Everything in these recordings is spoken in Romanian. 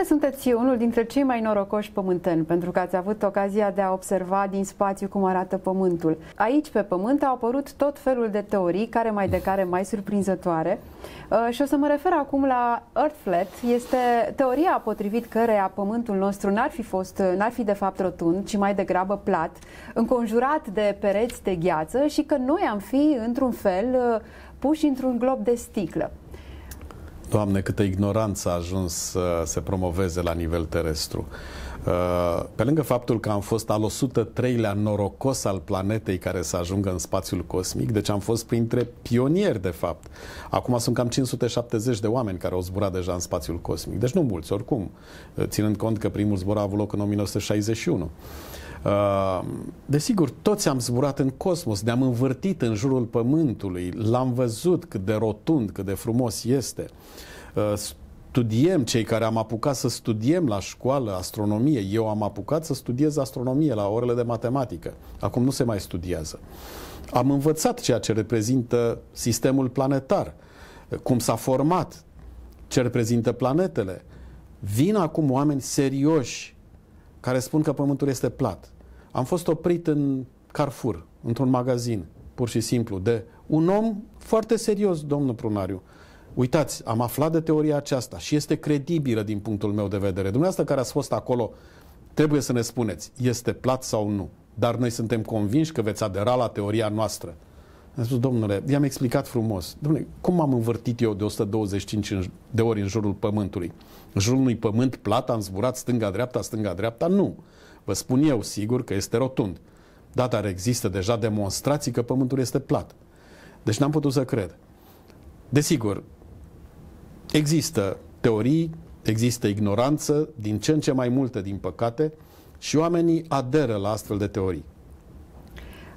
că sunteți unul dintre cei mai norocoși pământeni, pentru că ați avut ocazia de a observa din spațiu cum arată Pământul. Aici, pe Pământ, au apărut tot felul de teorii, care mai de care mai surprinzătoare. Uh, și o să mă refer acum la Earth Flat. Este teoria potrivit căreia Pământul nostru n-ar fi fost, n-ar fi de fapt rotund, ci mai degrabă plat, înconjurat de pereți de gheață și că noi am fi, într-un fel, uh, puși într-un glob de sticlă. Doamne, câtă ignoranță a ajuns să se promoveze la nivel terestru. Uh, pe lângă faptul că am fost al 103-lea norocos al planetei care să ajungă în spațiul cosmic, deci am fost printre pionieri, de fapt. Acum sunt cam 570 de oameni care au zburat deja în spațiul cosmic. Deci nu mulți, oricum, ținând cont că primul zbor a avut loc în 1961. Uh, desigur, toți am zburat în cosmos, ne-am învârtit în jurul Pământului, l-am văzut cât de rotund, cât de frumos este. Uh, studiem, cei care am apucat să studiem la școală astronomie, eu am apucat să studiez astronomie la orele de matematică. Acum nu se mai studiază. Am învățat ceea ce reprezintă sistemul planetar, cum s-a format, ce reprezintă planetele. Vin acum oameni serioși care spun că pământul este plat. Am fost oprit în Carrefour, într-un magazin, pur și simplu, de un om foarte serios, domnul Prunariu. Uitați, am aflat de teoria aceasta și este credibilă din punctul meu de vedere. Dumneavoastră care ați fost acolo, trebuie să ne spuneți, este plat sau nu. Dar noi suntem convinși că veți adera la teoria noastră. Am spus, domnule, i-am explicat frumos. Domnule, cum am învârtit eu de 125 de ori în jurul pământului? În jurul unui pământ plat am zburat stânga-dreapta, stânga-dreapta? Nu. Vă spun eu, sigur, că este rotund. Da, dar există deja demonstrații că pământul este plat. Deci n-am putut să cred. Desigur, există teorii, există ignoranță, din ce în ce mai multe, din păcate, și oamenii aderă la astfel de teorii.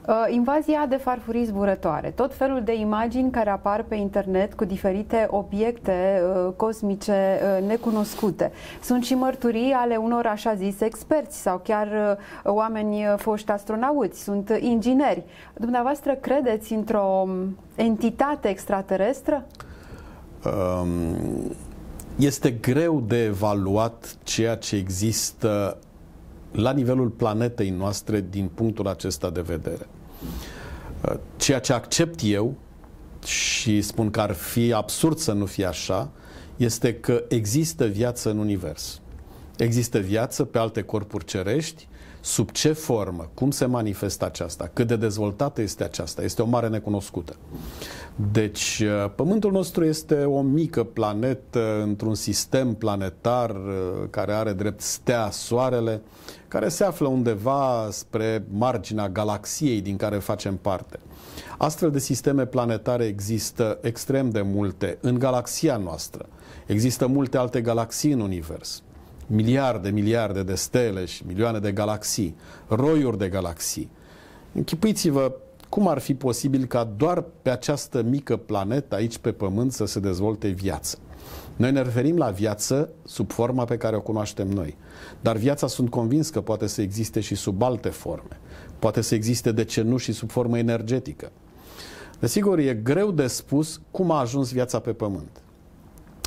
Uh, invazia de farfurii zburătoare, tot felul de imagini care apar pe internet cu diferite obiecte uh, cosmice uh, necunoscute. Sunt și mărturii ale unor așa zis experți sau chiar oameni foști astronauți, sunt ingineri. Dumneavoastră credeți într-o um, entitate extraterestră? Um, este greu de evaluat ceea ce există la nivelul planetei noastre din punctul acesta de vedere. Uh, ceea ce accept eu și spun că ar fi absurd să nu fie așa, este că există viață în univers. Există viață pe alte corpuri cerești, Sub ce formă? Cum se manifestă aceasta? Cât de dezvoltată este aceasta? Este o mare necunoscută. Deci, uh, Pământul nostru este o mică planetă într-un sistem planetar uh, care are drept stea Soarele, care se află undeva spre marginea galaxiei din care facem parte. Astfel de sisteme planetare există extrem de multe în galaxia noastră. Există multe alte galaxii în univers miliarde, miliarde de stele și milioane de galaxii, roiuri de galaxii. Închipuiți-vă cum ar fi posibil ca doar pe această mică planetă aici pe Pământ să se dezvolte viață. Noi ne referim la viață sub forma pe care o cunoaștem noi. Dar viața sunt convins că poate să existe și sub alte forme. Poate să existe, de ce nu, și sub formă energetică. Desigur, e greu de spus cum a ajuns viața pe Pământ.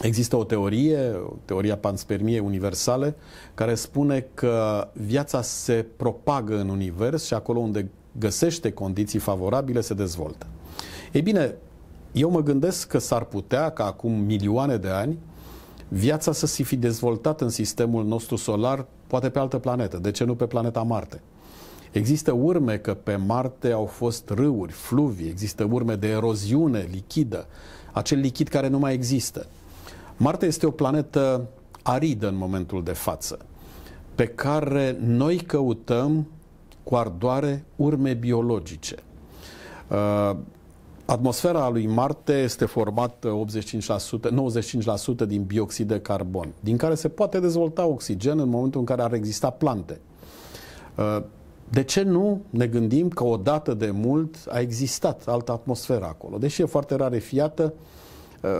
Există o teorie, teoria panspermiei universale, care spune că viața se propagă în univers și acolo unde găsește condiții favorabile se dezvoltă. Ei bine, eu mă gândesc că s-ar putea ca acum milioane de ani viața să se fi dezvoltat în sistemul nostru solar, poate pe altă planetă, de ce nu pe planeta Marte? Există urme că pe Marte au fost râuri, fluvii, există urme de eroziune lichidă, acel lichid care nu mai există. Marte este o planetă aridă în momentul de față, pe care noi căutăm cu ardoare urme biologice. Uh, atmosfera lui Marte este formată 85%, 95% din bioxid de carbon, din care se poate dezvolta oxigen în momentul în care ar exista plante. Uh, de ce nu ne gândim că odată de mult a existat altă atmosferă acolo? Deși e foarte rarefiată,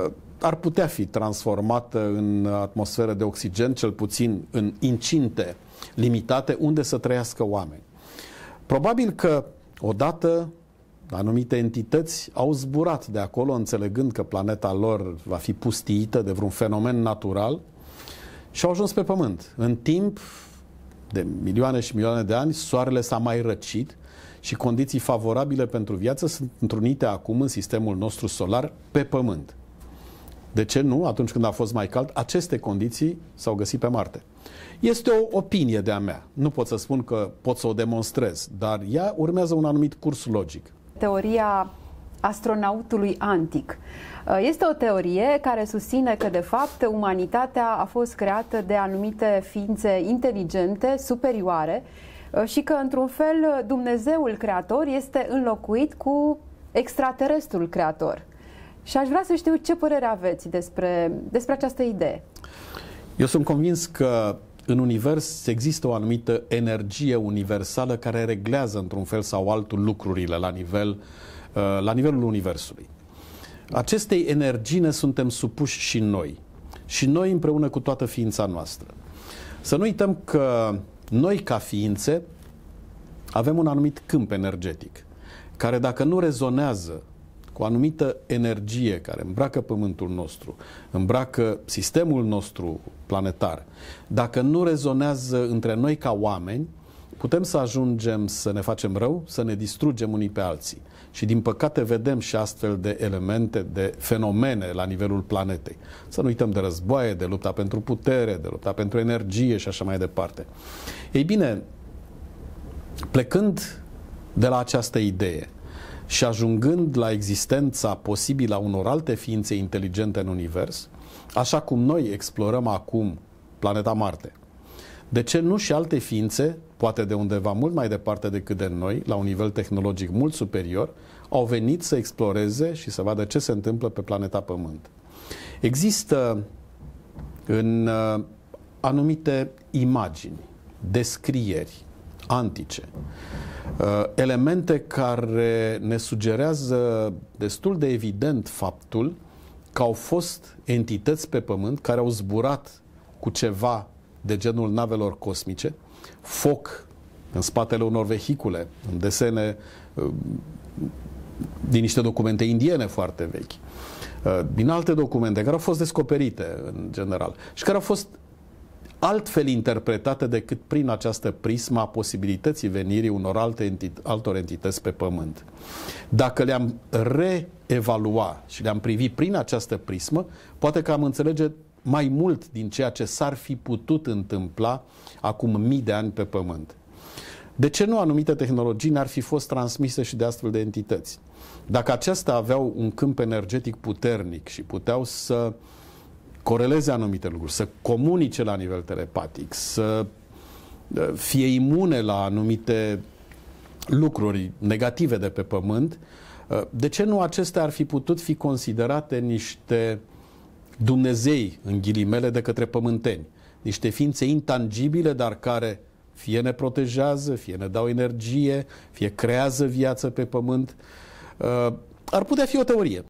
uh, ar putea fi transformată în atmosferă de oxigen, cel puțin în incinte limitate, unde să trăiască oameni. Probabil că odată anumite entități au zburat de acolo, înțelegând că planeta lor va fi pustiită de vreun fenomen natural și au ajuns pe Pământ. În timp de milioane și milioane de ani, soarele s-a mai răcit și condiții favorabile pentru viață sunt întrunite acum în sistemul nostru solar pe Pământ. De ce nu, atunci când a fost mai cald, aceste condiții s-au găsit pe Marte? Este o opinie de-a mea. Nu pot să spun că pot să o demonstrez, dar ea urmează un anumit curs logic. Teoria astronautului antic. Uh, este o teorie care susține că, de fapt, umanitatea a fost creată de anumite ființe inteligente, superioare, uh, și că, într-un fel, Dumnezeul creator este înlocuit cu extraterestrul creator. Și aș vrea să știu ce părere aveți despre, despre această idee. Eu sunt convins că în univers există o anumită energie universală care reglează într-un fel sau altul lucrurile la, nivel, uh, la nivelul universului. Acestei energii ne suntem supuși și noi. Și noi împreună cu toată ființa noastră. Să nu uităm că noi ca ființe avem un anumit câmp energetic care dacă nu rezonează cu anumită energie care îmbracă pământul nostru, îmbracă sistemul nostru planetar, dacă nu rezonează între noi ca oameni, putem să ajungem să ne facem rău, să ne distrugem unii pe alții. Și din păcate vedem și astfel de elemente, de fenomene la nivelul planetei. Să nu uităm de războaie, de lupta pentru putere, de lupta pentru energie și așa mai departe. Ei bine, plecând de la această idee, și ajungând la existența posibilă a unor alte ființe inteligente în univers, așa cum noi explorăm acum planeta Marte. De ce nu și alte ființe, poate de undeva mult mai departe decât de noi, la un nivel tehnologic mult superior, au venit să exploreze și să vadă ce se întâmplă pe planeta Pământ. Există în uh, anumite imagini, descrieri, antice. Uh, elemente care ne sugerează destul de evident faptul că au fost entități pe Pământ care au zburat cu ceva de genul navelor cosmice, foc în spatele unor vehicule, în desene uh, din niște documente indiene foarte vechi, uh, din alte documente care au fost descoperite în general și care au fost altfel interpretate decât prin această prisma a posibilității venirii unor alte entit- altor entități pe pământ. Dacă le-am reevalua și le-am privi prin această prismă, poate că am înțelege mai mult din ceea ce s-ar fi putut întâmpla acum mii de ani pe pământ. De ce nu anumite tehnologii n-ar fi fost transmise și de astfel de entități? Dacă acestea aveau un câmp energetic puternic și puteau să uh, coreleze anumite lucruri, să comunice la nivel telepatic, să uh, fie imune la anumite lucruri negative de pe pământ, uh, de ce nu acestea ar fi putut fi considerate niște Dumnezei, în ghilimele, de către pământeni? Niște ființe intangibile, dar care fie ne protejează, fie ne dau energie, fie creează viață pe pământ. Uh, ar putea fi o teorie.